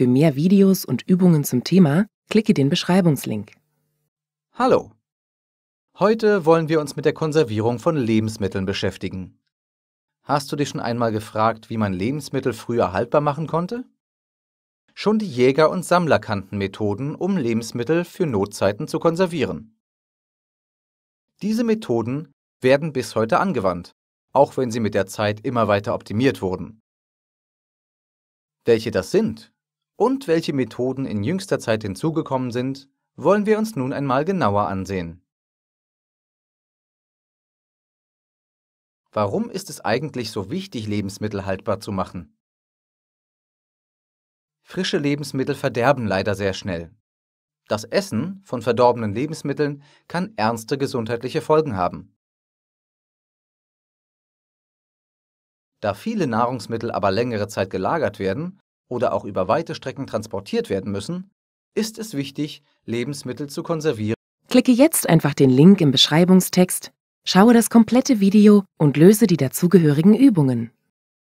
Für mehr Videos und Übungen zum Thema klicke den Beschreibungslink. Hallo! Heute wollen wir uns mit der Konservierung von Lebensmitteln beschäftigen. Hast du dich schon einmal gefragt, wie man Lebensmittel früher haltbar machen konnte? Schon die Jäger- und Sammler kannten Methoden, um Lebensmittel für Notzeiten zu konservieren. Diese Methoden werden bis heute angewandt, auch wenn sie mit der Zeit immer weiter optimiert wurden. Welche das sind und welche Methoden in jüngster Zeit hinzugekommen sind, wollen wir uns nun einmal genauer ansehen. Warum ist es eigentlich so wichtig, Lebensmittel haltbar zu machen? Frische Lebensmittel verderben leider sehr schnell. Das Essen von verdorbenen Lebensmitteln kann ernste gesundheitliche Folgen haben. Da viele Nahrungsmittel aber längere Zeit gelagert werden, oder auch über weite Strecken transportiert werden müssen, ist es wichtig, Lebensmittel zu konservieren. Klicke jetzt einfach den Link im Beschreibungstext, schaue das komplette Video und löse die dazugehörigen Übungen.